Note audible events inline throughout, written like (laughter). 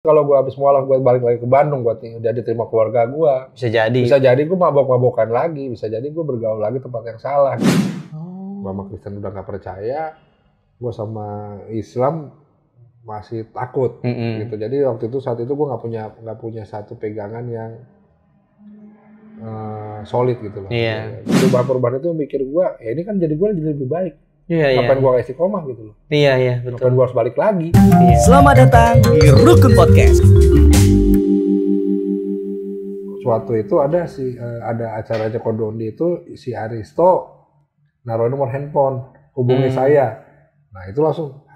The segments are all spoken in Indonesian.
kalau gue habis mualaf gue balik lagi ke Bandung gue udah diterima keluarga gue bisa jadi bisa jadi gue mabok-mabokan lagi bisa jadi gue bergaul lagi tempat yang salah oh. mama Kristen udah nggak percaya gue sama Islam masih takut mm -hmm. gitu jadi waktu itu saat itu gue nggak punya nggak punya satu pegangan yang uh, solid gitu loh yeah. perubahan-perubahan itu mikir gue ya ini kan jadi gue jadi lebih baik Iya, iya, Kapan iya. gua kasih koma gitu loh. Iya, iya, betul. Kapan gua harus balik lagi. Iya. Selamat datang di Rukun Podcast. Suatu itu ada si eh, ada acaranya Dondi itu si Aristo naruh nomor handphone hubungi hmm. saya. Nah, itu langsung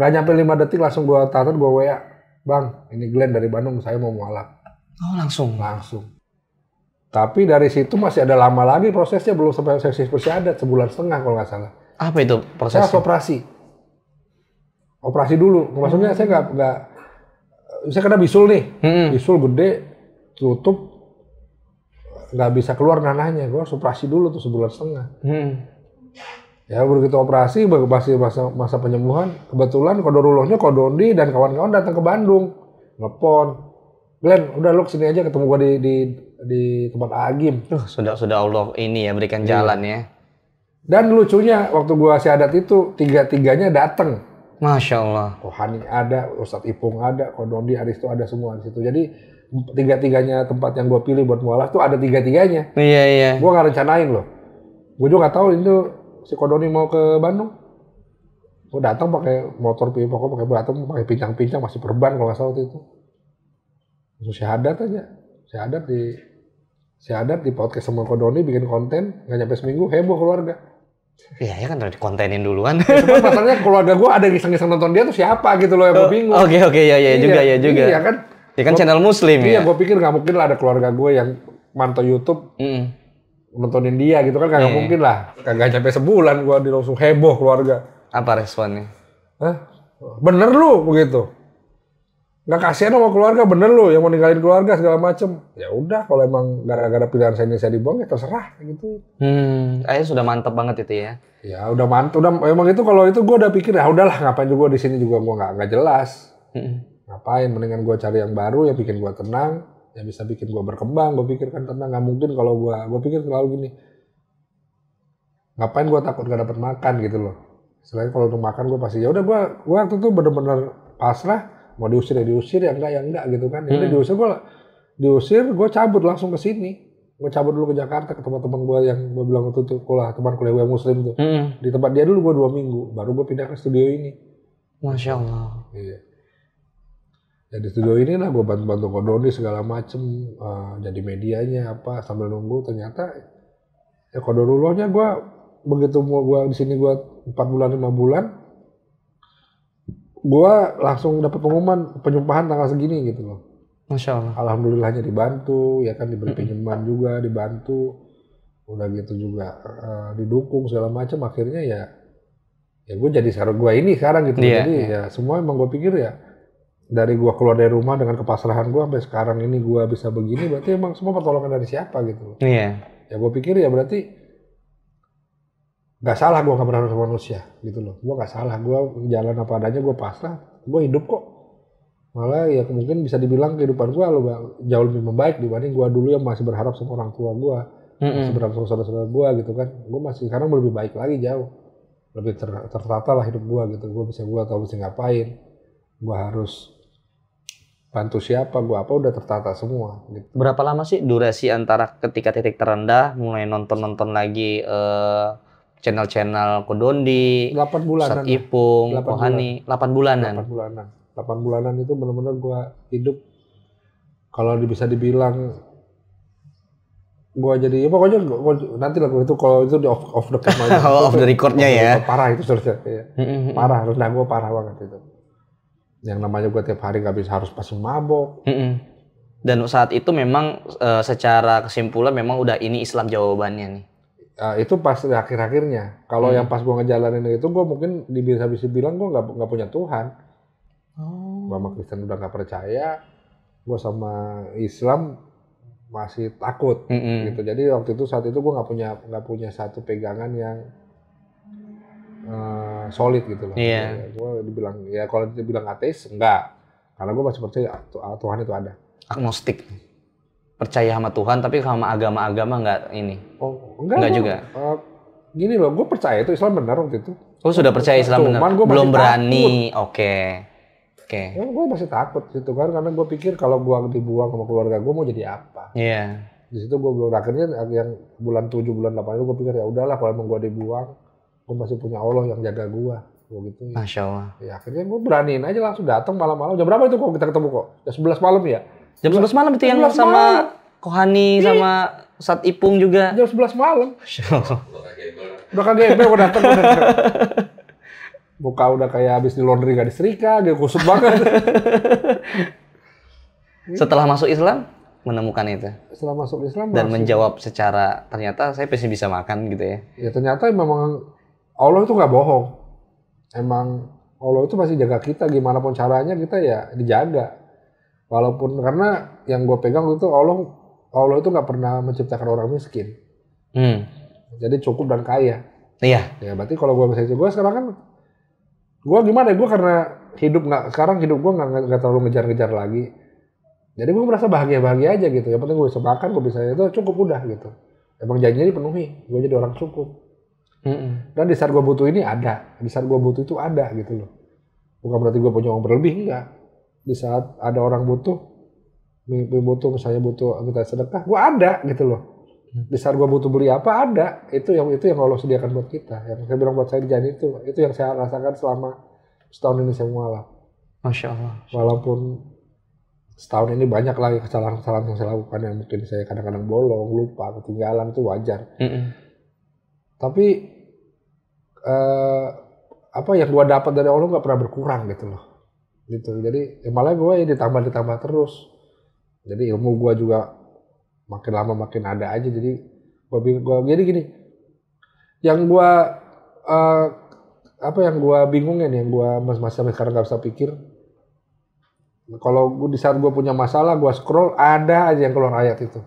nggak nyampe lima detik langsung gua taruh gua WA. Bang, ini Glenn dari Bandung, saya mau mualaf. Oh, langsung. Langsung. Tapi dari situ masih ada lama lagi prosesnya belum sampai sesi persyadat sebulan setengah kalau nggak salah. Apa itu prosesnya? Saya operasi. Operasi dulu. Maksudnya saya nggak nggak saya kena bisul nih, hmm. bisul gede, tutup, nggak bisa keluar nanahnya. Gue harus operasi dulu tuh sebulan setengah. Hmm. Ya begitu operasi, masih masa, masa penyembuhan, kebetulan kodorulohnya kodondi dan kawan-kawan datang ke Bandung, ngepon. Glenn, udah lu sini aja ketemu gua di, di di tempat Agim. Uh, sudah sudah Allah ini ya berikan iya. jalan ya. Dan lucunya waktu gua syahadat itu tiga-tiganya dateng, Masya Allah. Rohani oh, ada, Ustadz Ipung ada, Kodondi, Aristo ada semua di situ. Jadi tiga-tiganya tempat yang gua pilih buat mualaf tuh ada tiga-tiganya. Iya iya. Gue nggak rencanain loh. Gua juga gak tahu itu si Kodoni mau ke Bandung. Gua datang pakai motor pipa, gue pakai datang pakai pincang-pincang masih perban kalau nggak salah waktu itu. Langsung syahadat aja, syahadat di Si Adat di podcast sama Kodoni bikin konten, nggak nyampe seminggu, heboh keluarga. Iya, ya kan udah dikontenin duluan. Ya, cuma masalahnya keluarga gue ada yang iseng-iseng nonton dia tuh siapa gitu loh yang oh, bingung. Oke, okay, oke, okay, ya, ya iya, juga, ya juga. Iya kan. Ya kan gua, channel muslim iya, ya. Iya, gue pikir nggak mungkin lah ada keluarga gue yang mantau YouTube. Mm. Nontonin dia gitu kan kagak mm. Iya, iya. mungkin lah. Kagak sampai sebulan gue langsung heboh keluarga. Apa responnya? Hah? Bener lu begitu nggak kasihan sama keluarga bener lo yang mau ninggalin keluarga segala macem ya udah kalau emang gara-gara pilihan saya ini saya dibuang ya terserah gitu hmm ayah sudah mantep banget itu ya ya udah mantep udah emang itu kalau itu gue udah pikir ya udahlah ngapain juga di sini juga gue nggak nggak jelas hmm. ngapain mendingan gue cari yang baru ya bikin gue tenang ya bisa bikin gue berkembang gue pikirkan tenang nggak mungkin kalau gue gue pikir selalu gini ngapain gue takut gak dapat makan gitu loh selain kalau untuk makan gue pasti ya udah gue gue waktu itu bener-bener pasrah mau diusir ya diusir ya enggak ya enggak gitu kan jadi hmm. diusir gue diusir gue cabut langsung ke sini gue cabut dulu ke Jakarta ke teman-teman gue yang gue bilang itu tuh kuliah teman kuliah gue muslim tuh hmm. di tempat dia dulu gue dua minggu baru gue pindah ke studio ini masya allah iya jadi ya, studio ini lah gue bantu-bantu kodoni segala macem uh, jadi medianya apa sambil nunggu ternyata ya kodonulohnya gue begitu mau gue di sini gue empat bulan lima bulan gue langsung dapat pengumuman penyumpahan tanggal segini gitu loh. Masya Allah. Alhamdulillahnya dibantu, ya kan diberi pinjaman juga, dibantu, udah gitu juga uh, didukung segala macam. Akhirnya ya, ya gue jadi sekarang gue ini sekarang gitu. Yeah, jadi yeah. ya semua emang gue pikir ya dari gue keluar dari rumah dengan kepasrahan gue sampai sekarang ini gue bisa begini, berarti emang semua pertolongan dari siapa gitu. Iya. Yeah. Ya gue pikir ya berarti nggak salah gue nggak berharap sama manusia gitu loh gue nggak salah gue jalan apa adanya gue pasrah gue hidup kok malah ya mungkin bisa dibilang kehidupan gue lo jauh lebih membaik dibanding gue dulu yang masih berharap sama orang tua gue mm-hmm. masih berharap sama saudara-saudara gue gitu kan gue masih sekarang lebih baik lagi jauh lebih ter, tertata lah hidup gue gitu gue bisa gue tahu bisa ngapain gue harus bantu siapa gue apa udah tertata semua gitu. berapa lama sih durasi antara ketika titik terendah mulai nonton nonton lagi eh channel-channel Kodondi, 8 bulanan. Sat Ipung, 8 delapan bulan. 8 bulanan. 8 bulanan. 8 bulanan itu benar-benar gua hidup kalau bisa dibilang gua jadi ya pokoknya gua, gua, nanti lah itu kalau itu di off, off the camera aja. (laughs) oh, the recordnya ya. parah itu terus, Ya. Iya. parah, terus gua parah banget itu. Yang namanya gua tiap hari nggak bisa harus pasti mabok. Dan saat itu memang e, secara kesimpulan memang udah ini Islam jawabannya nih uh, itu pas akhir-akhirnya. Kalau hmm. yang pas gue ngejalanin itu, gue mungkin bisa bisa bilang gue nggak nggak punya Tuhan. Oh. Mama Kristen udah nggak percaya, gue sama Islam masih takut mm -hmm. gitu. Jadi waktu itu saat itu gue nggak punya nggak punya satu pegangan yang uh, solid gitu loh. Yeah. Ya gue dibilang ya kalau dibilang ateis enggak, karena gue masih percaya ah, ah, Tuhan itu ada. Agnostik percaya sama Tuhan tapi sama agama-agama nggak ini? Oh, enggak. Enggak juga. Uh, gini loh, gue percaya itu Islam benar waktu itu. Oh, sudah percaya Islam benar. Gua Belum berani. Oke. Oke. Okay. Ya, gue masih takut gitu kan karena gue pikir kalau gue dibuang sama keluarga gue mau jadi apa? Iya. Yeah. Di situ gue belum akhirnya yang bulan tujuh bulan delapan itu gue pikir ya udahlah kalau emang gue dibuang gue masih punya Allah yang jaga gue gue gitu. Masya Allah. Ya akhirnya gue beraniin aja langsung datang malam-malam. Jam berapa itu kok kita ketemu kok? Jam 11 malam ya? Jam 11 malam itu yang sama Kohani sama Sat Ipung juga. Jam 11 malam. (laughs) udah kagak gembel udah datang. Buka udah kayak habis di laundry gak diserika, dia kusut banget. (laughs) Setelah masuk Islam, menemukan itu. Setelah masuk Islam dan masuk. menjawab secara ternyata saya pasti bisa makan gitu ya. Ya ternyata memang Allah itu nggak bohong. Emang Allah itu pasti jaga kita gimana pun caranya kita ya dijaga. Walaupun karena yang gue pegang itu Allah Allah itu nggak pernah menciptakan orang miskin. Hmm. Jadi cukup dan kaya. Iya. Ya berarti kalau gue misalnya gue sekarang kan gue gimana ya, gue karena hidup nggak sekarang hidup gue nggak terlalu ngejar-ngejar lagi. Jadi gue merasa bahagia-bahagia aja gitu. Yang penting gue bisa makan, gue bisa itu cukup udah gitu. Emang janjinya dipenuhi. Gue jadi orang cukup. Mm-mm. Dan di saat gue butuh ini ada, di saat gue butuh itu ada gitu loh. Bukan berarti gue punya uang berlebih enggak di saat ada orang butuh mimpi butuh misalnya butuh minta sedekah gue ada gitu loh di saat gue butuh beli apa ada itu yang itu yang Allah sediakan buat kita yang saya bilang buat saya di itu itu yang saya rasakan selama setahun ini saya lah. masya Allah walaupun setahun ini banyak lagi kesalahan-kesalahan yang saya lakukan yang mungkin saya kadang-kadang bolong lupa ketinggalan itu wajar mm -mm. tapi eh, apa yang gue dapat dari Allah nggak pernah berkurang gitu loh gitu jadi ya malah gue ya ditambah ditambah terus jadi ilmu gue juga makin lama makin ada aja jadi gue gue jadi gini yang gue uh, apa yang gue bingungin yang gue mas masa sekarang gak bisa pikir kalau gue di saat gue punya masalah gue scroll ada aja yang keluar ayat itu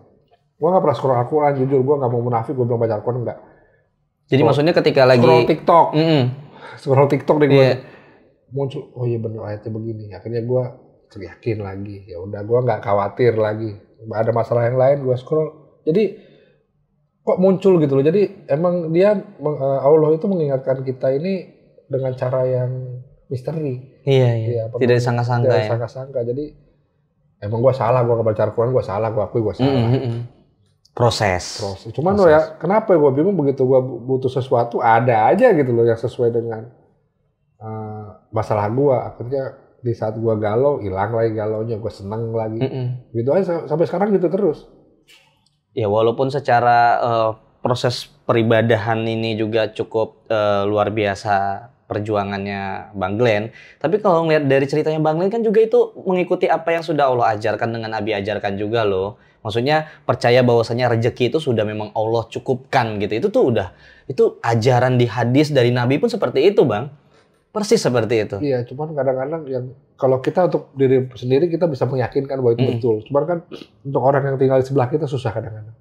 gue nggak pernah scroll Al-Quran jujur gue nggak mau munafik gue belum baca Al-Quran enggak jadi scroll, maksudnya ketika lagi scroll TikTok mm -mm. (laughs) scroll TikTok deh gue yeah muncul oh iya benar ayatnya begini akhirnya gue yakin lagi ya udah gue nggak khawatir lagi ada masalah yang lain gue scroll jadi kok muncul gitu loh jadi emang dia eh, Allah itu mengingatkan kita ini dengan cara yang misteri iya iya ya, tidak disangka-sangka tidak ya. disangka-sangka ya? jadi emang gue salah gue kebaca Al-Quran gue salah gue akui gue salah mm -hmm. proses proses cuman ya, proses. lo ya kenapa gue bingung begitu gue butuh sesuatu ada aja gitu loh yang sesuai dengan masalah gua akhirnya di saat gua galau hilang lagi galonya gua seneng lagi mm -mm. gitu aja sampai sekarang gitu terus ya walaupun secara uh, proses peribadahan ini juga cukup uh, luar biasa perjuangannya Bang Glenn. Tapi kalau ngeliat dari ceritanya Bang Glenn kan juga itu mengikuti apa yang sudah Allah ajarkan dengan Abi ajarkan juga loh. Maksudnya percaya bahwasanya rezeki itu sudah memang Allah cukupkan gitu. Itu tuh udah itu ajaran di hadis dari Nabi pun seperti itu, Bang. Persis seperti itu. Iya, cuman kadang-kadang yang kalau kita untuk diri sendiri kita bisa meyakinkan bahwa itu mm. betul. Cuman kan untuk orang yang tinggal di sebelah kita susah kadang-kadang.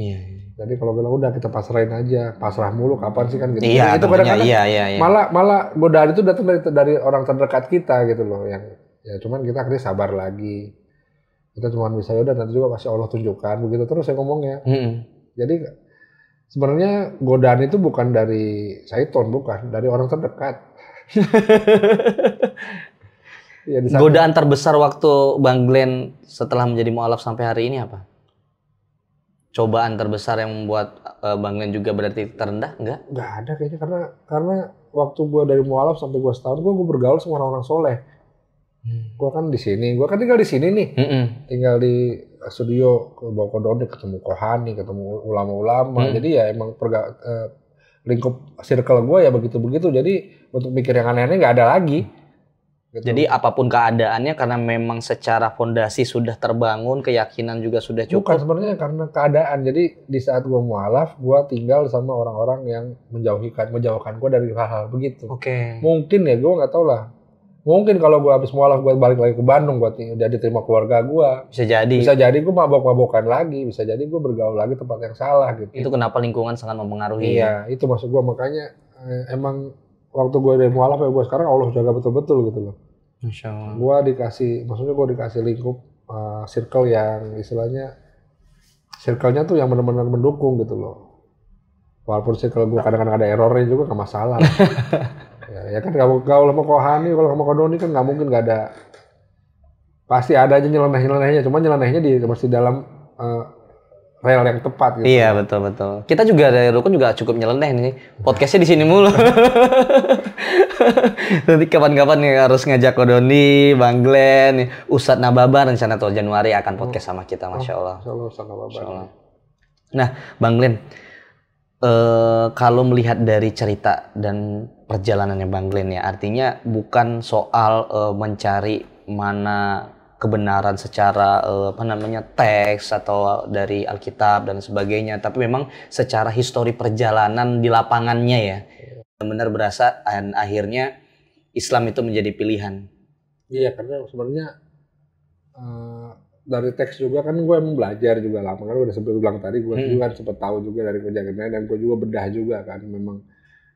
Iya. iya. Jadi kalau bilang udah kita pasrahin aja, pasrah mulu kapan sih kan gitu. Iya, nah, itu kadang-kadang iya, iya, iya. malah malah godaan itu datang dari dari orang terdekat kita gitu loh yang ya cuman kita akhirnya sabar lagi. Kita cuma bisa ya udah nanti juga pasti Allah tunjukkan begitu terus saya ngomongnya. Mm Jadi sebenarnya godaan itu bukan dari syaiton bukan dari orang terdekat (laughs) ya, Godaan terbesar waktu Bang Glenn setelah menjadi mualaf sampai hari ini apa? Cobaan terbesar yang membuat uh, Bang Glenn juga berarti terendah enggak? Enggak ada kayaknya karena karena waktu gua dari mualaf sampai gua setahun gua, gua bergaul sama orang-orang soleh. Hmm. Gua kan di sini, gua kan tinggal di sini nih. Hmm -mm. Tinggal di eh, studio ke Bokodone ketemu Kohani, ketemu ulama-ulama. Hmm. Jadi ya emang perga, uh, lingkup circle gue ya begitu-begitu. Jadi untuk mikir yang aneh-aneh nggak ada lagi. Gitu. Jadi apapun keadaannya karena memang secara fondasi sudah terbangun, keyakinan juga sudah cukup. Bukan sebenarnya karena keadaan. Jadi di saat gue mualaf, gue tinggal sama orang-orang yang menjauhkan, menjauhkan gue dari hal-hal begitu. Oke. Okay. Mungkin ya gue nggak tahu lah Mungkin kalau gue habis mualaf gue balik lagi ke Bandung buat jadi terima keluarga gue. Bisa jadi. Bisa jadi gue mabok-mabokan lagi, bisa jadi gue bergaul lagi tempat yang salah gitu. Itu kenapa lingkungan sangat mempengaruhi. Iya, ya? itu maksud gue makanya eh, emang waktu gue dari mualaf ya gue sekarang Allah jaga betul-betul gitu loh. Insya Allah. Gue dikasih, maksudnya gue dikasih lingkup uh, circle yang istilahnya circle-nya tuh yang benar-benar mendukung gitu loh. Walaupun circle gue kadang-kadang ada errornya juga gak masalah. (laughs) Ya, ya kan kalau kalau mau kohani, kalau mau kodoni kan nggak mungkin nggak ada. Pasti ada aja nyeleneh-nyelenehnya, cuma nyelenehnya di masih dalam uh, rel yang tepat gitu. Iya, betul betul. Kita juga dari rukun juga cukup nyeleneh nih. Podcastnya di sini mulu. (laughs) Nanti kapan-kapan nih harus ngajak Kodoni, Bang Glen Ustad Nababan rencana tahun Januari akan podcast sama kita, Masya Allah. Oh, Masya Allah, Masya Allah. Nah, Bang Glen Eh, kalau melihat dari cerita dan perjalanannya Bang Glenn ya, artinya bukan soal uh, mencari mana kebenaran secara uh, apa namanya teks atau dari Alkitab dan sebagainya, tapi memang secara histori perjalanan di lapangannya ya, benar berasa dan akhirnya Islam itu menjadi pilihan. Iya, karena sebenarnya uh, dari teks juga kan gue emang belajar juga lama kan udah sebelum bilang tadi gue hmm. juga kan sempet tahu juga dari kerja kerja dan gue juga bedah juga kan memang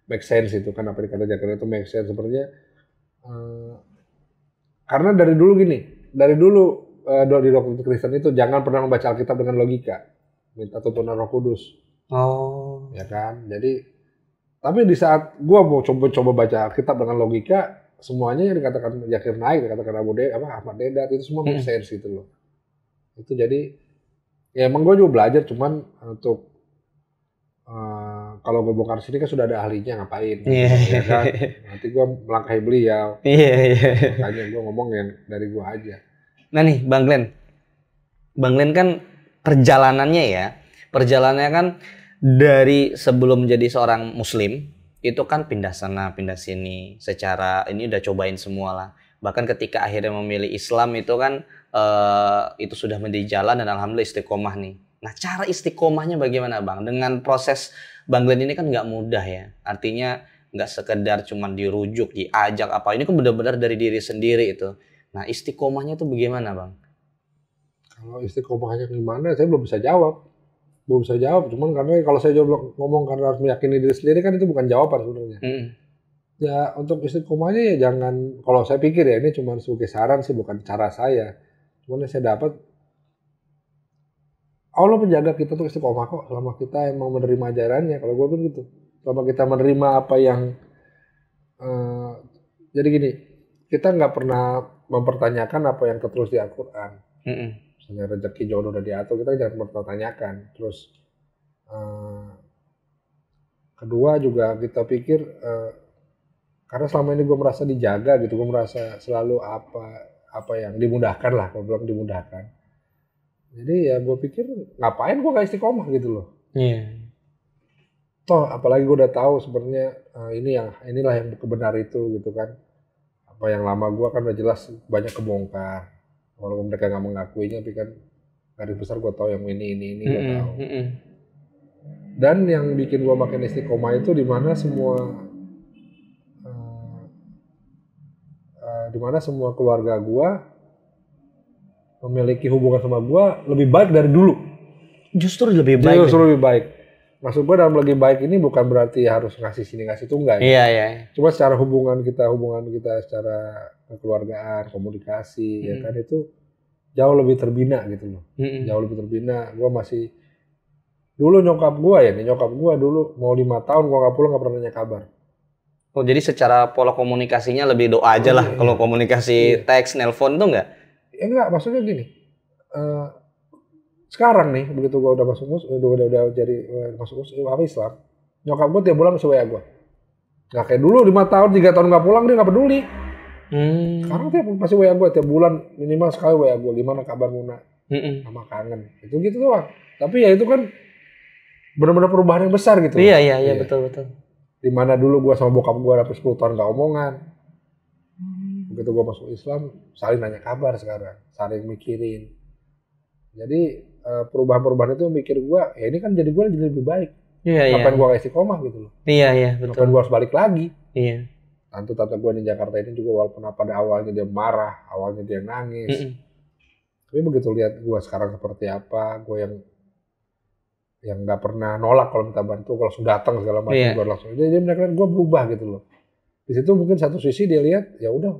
make sense itu kan apa kerja kerja itu make sense sebenarnya uh, eh, karena dari dulu gini dari dulu uh, di dokter Kristen itu jangan pernah membaca Alkitab dengan logika minta tuntunan Roh Kudus oh ya kan jadi tapi di saat gue mau coba-coba baca Alkitab dengan logika semuanya yang dikatakan Yakir Naik dikatakan Abu De apa Ahmad Dedat itu semua make hmm. sense itu loh itu jadi ya emang gue juga belajar cuman untuk uh, kalau gue bongkar sini kan sudah ada ahlinya ngapain yeah. ya kan iya, iya. nanti gue melangkahi beliau yeah, yeah. makanya gue ngomong yang dari gue aja nah nih bang Glen bang Glen kan perjalanannya ya perjalanannya kan dari sebelum jadi seorang muslim itu kan pindah sana pindah sini secara ini udah cobain semua lah bahkan ketika akhirnya memilih Islam itu kan Eh, itu sudah menjadi jalan dan alhamdulillah istiqomah nih. Nah, cara istiqomahnya bagaimana, Bang? Dengan proses Bang Glenn ini kan nggak mudah ya. Artinya nggak sekedar cuman dirujuk, diajak apa. Ini kan benar-benar dari diri sendiri itu. Nah, istiqomahnya itu bagaimana, Bang? Kalau istiqomahnya gimana, saya belum bisa jawab. Belum bisa jawab, cuman karena kalau saya jawab ngomong karena harus meyakini diri sendiri kan itu bukan jawaban sebenarnya. Hmm. Ya, untuk istiqomahnya ya jangan, kalau saya pikir ya ini cuma sebagai saran sih, bukan cara saya Cuman yang saya dapat Allah menjaga kita tuh istiqomah kok selama kita emang menerima ajarannya. Kalau gue pun gitu. Selama kita menerima apa yang uh, jadi gini, kita nggak pernah mempertanyakan apa yang terus di Al-Quran. Mm -mm. Misalnya rezeki jodoh udah diatur, kita jangan mempertanyakan. Terus uh, kedua juga kita pikir uh, karena selama ini gue merasa dijaga gitu, gue merasa selalu apa apa yang dimudahkan lah kalau bilang dimudahkan jadi ya gue pikir ngapain gue gak istiqomah gitu loh yeah. toh apalagi gue udah tahu sebenarnya uh, ini yang inilah yang kebenar itu gitu kan apa yang lama gue kan udah jelas banyak kebongkar walaupun mereka nggak mengakuinya tapi kan garis besar gue tahu yang ini ini ini mm -hmm. gue tahu dan yang bikin gue makin istiqomah itu dimana semua dimana semua keluarga gue memiliki hubungan sama gue lebih baik dari dulu. Justru lebih baik. Justru lebih baik. Maksud gue dalam lebih baik ini bukan berarti harus ngasih sini ngasih itu enggak. Ya. Iya yeah, iya. Yeah. Cuma secara hubungan kita hubungan kita secara kekeluargaan komunikasi mm ya kan itu jauh lebih terbina gitu loh. Mm -hmm. Jauh lebih terbina. Gue masih dulu nyokap gue ya nih nyokap gue dulu mau lima tahun gue nggak pulang nggak pernah nanya kabar. Oh, jadi secara pola komunikasinya lebih doa aja lah. Iya, kalau iya. komunikasi iya. teks, nelpon tuh enggak? Ya eh, enggak, maksudnya gini. Uh, sekarang nih, begitu gue udah masuk mus, udah udah, udah jadi uh, masuk mus, apa Islam. Nyokap gue tiap bulan sesuai gua. Gak kayak dulu 5 tahun, 3 tahun gak pulang dia gak peduli. Hmm. Sekarang tiap pasti WA gue tiap bulan minimal sekali WA gue gimana kabar Muna, mm -mm. sama kangen, itu gitu doang. Tapi ya itu kan benar-benar perubahan yang besar gitu. Iya iya iya betul betul. Di mana dulu gue sama bokap gue dapet 10 tahun gak omongan hmm. begitu gue masuk Islam saling nanya kabar sekarang saling mikirin jadi eh, perubahan-perubahan itu yang mikir gue ya ini kan jadi gue jadi lebih baik iya, kapan iya. gue kasih koma gitu loh iya iya betul kapan gue harus balik lagi iya tante tante gue di Jakarta ini juga walaupun pada awalnya dia marah awalnya dia nangis mm -mm. tapi begitu lihat gue sekarang seperti apa gue yang yang nggak pernah nolak kalau minta bantu, kalau langsung datang segala macam yeah. gue langsung. Jadi mereka gue berubah gitu loh. Di situ mungkin satu sisi dia lihat ya udah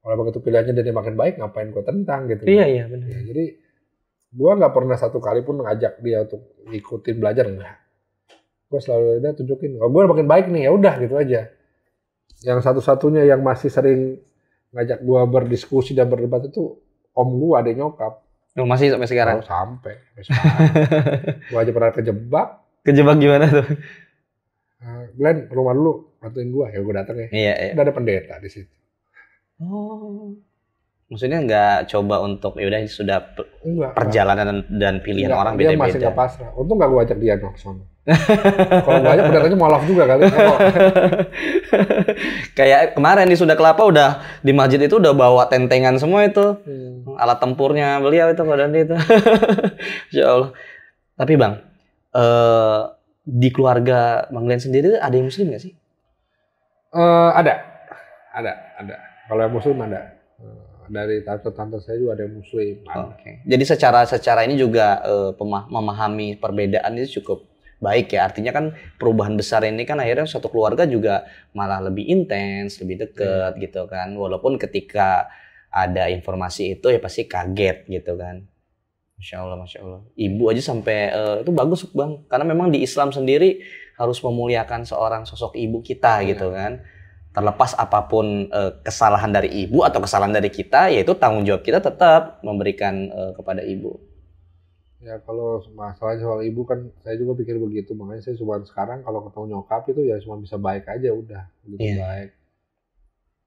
kalau begitu pilihannya jadi makin baik ngapain gue tentang gitu. Iya iya ya, benar. jadi gue nggak pernah satu kali pun ngajak dia untuk ikutin belajar enggak. Gue selalu dia tunjukin kalau oh, gue makin baik nih ya udah gitu aja. Yang satu-satunya yang masih sering ngajak gue berdiskusi dan berdebat itu om gue ada nyokap Oh, masih sampai sekarang? Oh, sampai. sampai (laughs) gua aja pernah kejebak. Kejebak gimana tuh? Uh, Glenn, rumah dulu, bantuin gua. Ya gua datang ya. Iya, iya. Udah ada pendeta di situ. Oh. Maksudnya nggak coba untuk ya udah sudah enggak, perjalanan enggak. dan pilihan enggak, orang beda-beda. Dia masih nggak pasrah. Untung nggak gua ajak dia ke sana. Kalau banyak pendatangnya mualaf juga kali. (laughs) Kayak kemarin di Sunda Kelapa udah di masjid itu udah bawa tentengan semua itu. Hmm. Alat tempurnya beliau itu pada itu. (laughs) ya Allah. Tapi Bang, eh, di keluarga Bang Glenn sendiri ada yang muslim gak sih? Uh, ada. Ada, ada. Kalau yang muslim ada. Eh, dari tante-tante saya juga ada yang muslim. Oke. Okay. Jadi secara secara ini juga uh, memahami perbedaan itu cukup baik ya. Artinya kan perubahan besar ini kan akhirnya satu keluarga juga malah lebih intens, lebih dekat hmm. Iya. gitu kan. Walaupun ketika ada informasi itu ya pasti kaget gitu kan. Masya Allah, masya Allah. Ibu aja sampai uh, itu bagus bang, karena memang di Islam sendiri harus memuliakan seorang sosok ibu kita hmm. gitu kan. Terlepas apapun uh, kesalahan dari ibu atau kesalahan dari kita, yaitu tanggung jawab kita tetap memberikan uh, kepada ibu. Ya kalau masalah soal ibu kan saya juga pikir begitu makanya saya cuma sekarang kalau ketemu nyokap itu ya cuma bisa baik aja udah gitu yeah. baik.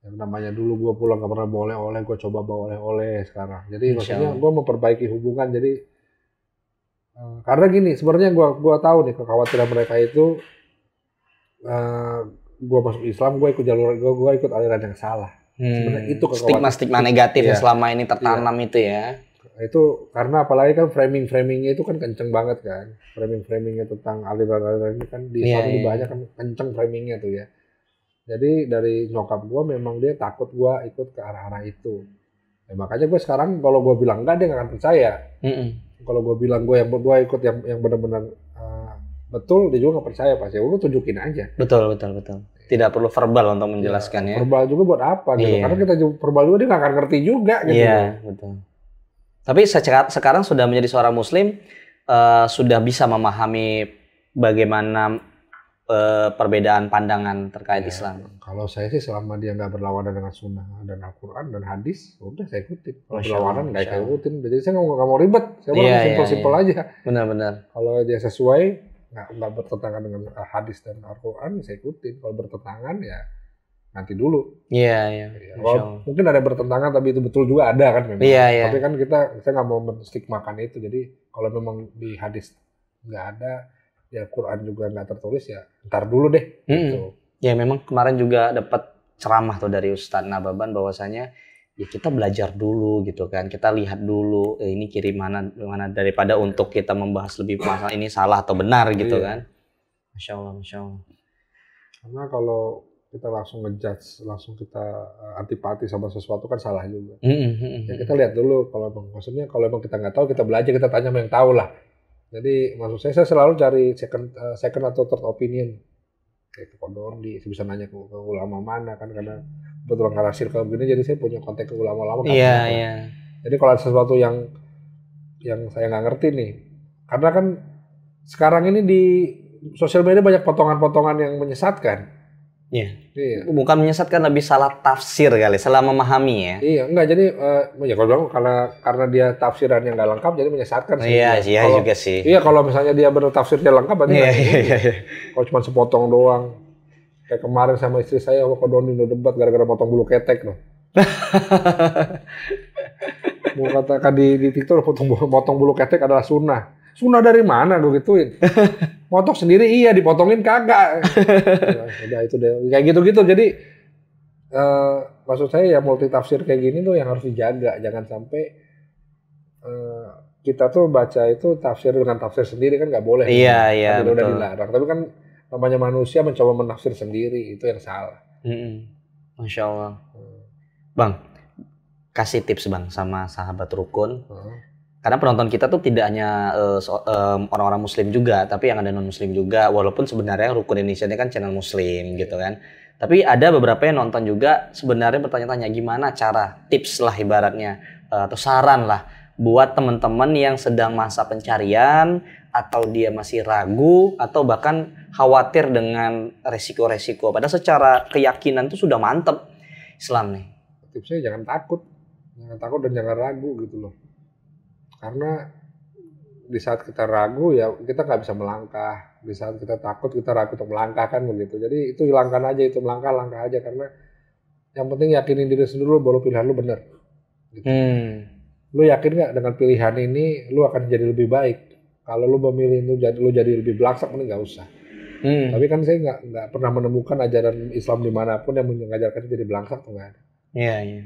Yang namanya dulu gue pulang gak pernah boleh oleh gue coba bawa oleh oleh sekarang. Jadi maksudnya gue memperbaiki hubungan jadi uh, karena gini sebenarnya gue gua tahu nih kekhawatiran mereka itu uh, eh, gue masuk Islam gue ikut jalur gue gue ikut aliran yang salah. Hmm. Sebenarnya itu kekhawatiran. Stigma stigma negatif yeah. yang selama ini iya. tertanam yeah. itu ya. Nah, itu karena apalagi kan framing framingnya itu kan kenceng banget kan framing framingnya tentang aliran-aliran ini kan di yeah, yeah. banyak iya. kan kenceng framingnya tuh ya jadi dari nyokap gue memang dia takut gue ikut ke arah-arah itu ya, makanya gue sekarang kalau gue bilang enggak dia nggak akan percaya mm -mm. kalau gue bilang gue yang gue ikut yang yang benar-benar uh, betul dia juga nggak percaya pasti gue ya tunjukin aja betul betul betul tidak perlu verbal untuk menjelaskan ya, ya. verbal juga buat apa gitu yeah. karena kita verbal juga dia gak akan ngerti juga gitu iya betul tapi sekarang sudah menjadi seorang muslim uh, sudah bisa memahami bagaimana uh, perbedaan pandangan terkait ya, Islam. Kalau saya sih selama dia nggak berlawanan dengan sunnah dan Al-Quran dan hadis, udah saya ikutin. Kalau berlawanan nggak saya ikutin. Jadi saya nggak mau ribet, saya mau ya, simpel-simpel ya, ya. aja. Benar-benar. Kalau dia sesuai nggak nggak bertentangan dengan eh, hadis dan Al-Quran, saya ikutin. Kalau bertentangan ya nanti dulu. Iya, iya. Ya, sure. mungkin ada bertentangan tapi itu betul juga ada kan memang. Yeah, yeah. Tapi kan kita kita nggak mau menstigmakan itu. Jadi kalau memang di hadis nggak ada, ya Quran juga nggak tertulis ya ntar dulu deh. Mm Gitu. Ya memang kemarin juga dapat ceramah tuh dari Ustadz Nababan bahwasanya ya kita belajar dulu gitu kan kita lihat dulu eh, ini kiri mana mana daripada untuk kita membahas lebih masalah ini salah atau benar gitu iya. kan masya allah masya allah karena kalau kita langsung ngejudge, langsung kita eh, antipati sama sesuatu kan salah juga. Mm-hmm. Ya kita lihat dulu kalau emang maksudnya kalau emang kita nggak tahu kita belajar kita tanya sama yang tahu lah. Jadi maksud saya saya selalu cari second uh, second atau third opinion kayak ke kondom saya bisa nanya ke, ke ulama mana kan karena betul karena circle begini jadi saya punya kontak ke ulama lama kan Iya, iya. Jadi kalau ada sesuatu yang yang saya nggak ngerti nih, karena kan sekarang ini di sosial media banyak potongan-potongan yang menyesatkan. Iya. iya. Bukan menyesatkan lebih salah tafsir kali, salah memahami ya. Iya, enggak jadi uh, ya kalau bilang karena karena dia tafsirannya nggak lengkap jadi menyesatkan sih. Iya, iya kalau, juga sih. Iya, kalau misalnya dia bertafsirnya lengkap berarti iya, iya, iya, iya. Kalau cuma sepotong doang. Kayak kemarin sama istri saya waktu Doni udah debat gara-gara potong bulu ketek loh. (laughs) Mau katakan di, di TikTok potong, potong bulu ketek adalah sunnah. Sunnah dari mana gue gituin? (laughs) potong sendiri iya, dipotongin kagak. (laughs) Udah itu deh. Kayak gitu-gitu. Jadi eh, maksud saya ya multi tafsir kayak gini tuh yang harus dijaga, jangan sampai eh, kita tuh baca itu tafsir dengan tafsir sendiri kan nggak boleh. Iya, kan? iya. Tapi betul. udah dilarang. Tapi kan namanya manusia mencoba menafsir sendiri itu yang salah. Mm hmm Masya Allah. Hmm. Bang, kasih tips bang sama sahabat rukun. Hmm karena penonton kita tuh tidak hanya uh, so, um, orang-orang muslim juga tapi yang ada non muslim juga walaupun sebenarnya rukun Indonesia ini kan channel muslim iya. gitu kan tapi ada beberapa yang nonton juga sebenarnya bertanya-tanya gimana cara tips lah ibaratnya uh, atau saran lah buat teman-teman yang sedang masa pencarian atau dia masih ragu atau bahkan khawatir dengan resiko-resiko padahal secara keyakinan tuh sudah mantep Islam nih tipsnya jangan takut jangan takut dan jangan ragu gitu loh karena di saat kita ragu ya kita nggak bisa melangkah di saat kita takut kita ragu untuk melangkah kan begitu jadi itu hilangkan aja itu melangkah langkah aja karena yang penting yakinin diri sendiri bahwa pilihan lu bener gitu. hmm. lu yakin nggak dengan pilihan ini lu akan jadi lebih baik kalau lu memilih itu jadi lu jadi lebih belakang mending nggak usah hmm. tapi kan saya nggak nggak pernah menemukan ajaran Islam dimanapun yang mengajarkan jadi belakang tuh nggak ada iya ya. iya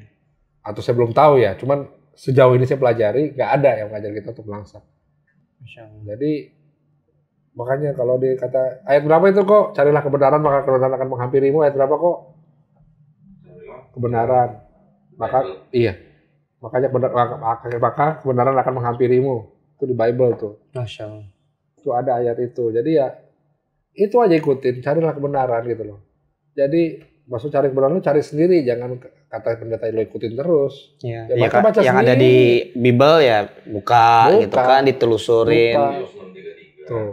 atau saya belum tahu ya cuman sejauh ini saya pelajari nggak ada yang mengajar kita untuk melangsak. Jadi makanya kalau dikata ayat berapa itu kok carilah kebenaran maka kebenaran akan menghampirimu ayat berapa kok kebenaran maka iya makanya maka kebenaran akan menghampirimu itu di Bible tuh. Masya Allah. Itu ada ayat itu jadi ya itu aja ikutin carilah kebenaran gitu loh. Jadi maksud cari kebenaran lu cari sendiri, jangan kata pendeta lu ikutin terus. Iya. ya, Ya, ya, baca, baca yang sendiri. ada di Bible ya buka, buka gitu kan ditelusurin. Buka. Tuh,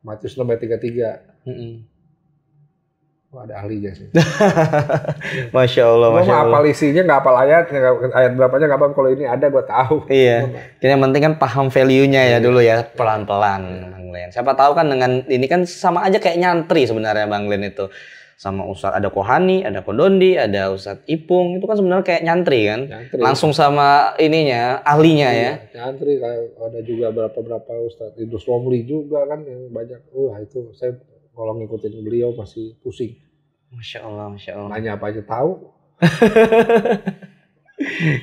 Matius 6 tiga tiga. Mm Wah, ada ahlinya sih. (laughs) masya Allah, masya Allah. apal isinya, nggak apal ayat, ayat berapanya nggak apa Kalau ini ada, gue tahu. Iya. Jadi yang penting kan paham value-nya ya iya. dulu ya, pelan-pelan, Bang Len Siapa tahu kan dengan ini kan sama aja kayak nyantri sebenarnya Bang Len itu sama Ustadz ada Kohani, ada Kodondi, ada Ustadz Ipung, itu kan sebenarnya kayak nyantri kan, nyantri. langsung sama ininya, ahlinya iya, ya. Nyantri, ada juga berapa berapa Ustadz Idrus Romli juga kan yang banyak, wah itu saya kalau ngikutin beliau masih pusing. Masya Allah, Masya Allah. Nanya apa aja tahu. (laughs)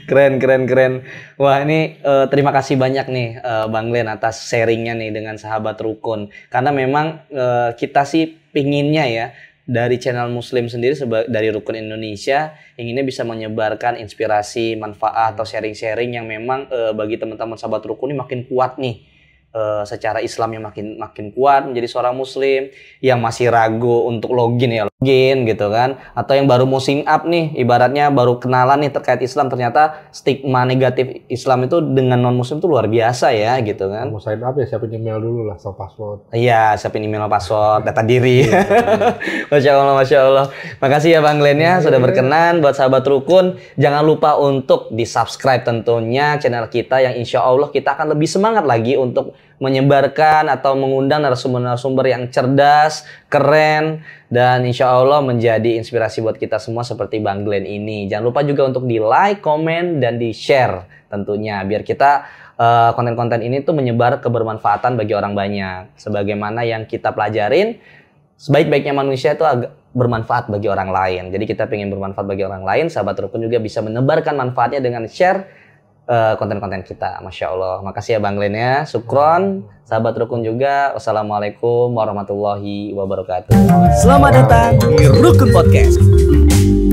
keren keren keren wah ini uh, terima kasih banyak nih uh, bang Len atas sharingnya nih dengan sahabat rukun karena memang uh, kita sih pinginnya ya dari channel Muslim sendiri dari Rukun Indonesia inginnya bisa menyebarkan inspirasi, manfaat atau sharing-sharing yang memang e, bagi teman-teman sahabat Rukun ini makin kuat nih e, secara Islam yang makin makin kuat menjadi seorang Muslim yang masih ragu untuk login ya gen gitu kan atau yang baru musim up nih ibaratnya baru kenalan nih terkait Islam ternyata stigma negatif Islam itu dengan non muslim itu luar biasa ya gitu kan mau sign up ya siapin email dulu lah so password iya siapin email password data diri iya, iya, (laughs) iya. masya Allah masya Allah makasih ya Bang Glenn ya sudah berkenan buat sahabat rukun jangan lupa untuk di subscribe tentunya channel kita yang insya Allah kita akan lebih semangat lagi untuk menyebarkan atau mengundang narasumber-narasumber yang cerdas, keren, dan insya Allah menjadi inspirasi buat kita semua seperti Bang Glenn ini. Jangan lupa juga untuk di like, komen, dan di share tentunya biar kita eh, konten-konten uh, ini tuh menyebar kebermanfaatan bagi orang banyak. Sebagaimana yang kita pelajarin, sebaik-baiknya manusia itu agak bermanfaat bagi orang lain. Jadi kita ingin bermanfaat bagi orang lain, sahabat rukun juga bisa menebarkan manfaatnya dengan share Eh, konten-konten uh, kita. Masya Allah. Makasih ya Bang Glenn ya. Sukron, sahabat rukun juga. Wassalamualaikum warahmatullahi wabarakatuh. Selamat datang di Rukun Podcast.